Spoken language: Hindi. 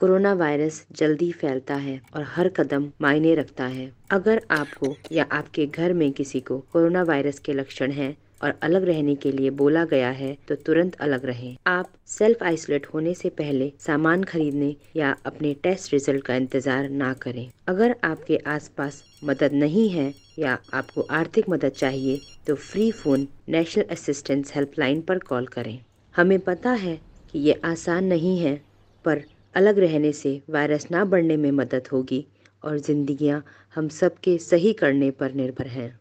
कोरोना वायरस जल्दी फैलता है और हर कदम मायने रखता है अगर आपको या आपके घर में किसी को कोरोना वायरस के लक्षण हैं और अलग रहने के लिए बोला गया है तो तुरंत अलग रहें। आप सेल्फ आइसोलेट होने से पहले सामान खरीदने या अपने टेस्ट रिजल्ट का इंतजार ना करें अगर आपके आसपास मदद नहीं है या आपको आर्थिक मदद चाहिए तो free phone national assistance helpline पर कॉल करें हमें पता है कि ये आसान नहीं है पर अलग रहने से वायरस ना बढ़ने में मदद होगी और ज़िंदगियां हम सब के सही करने पर निर्भर हैं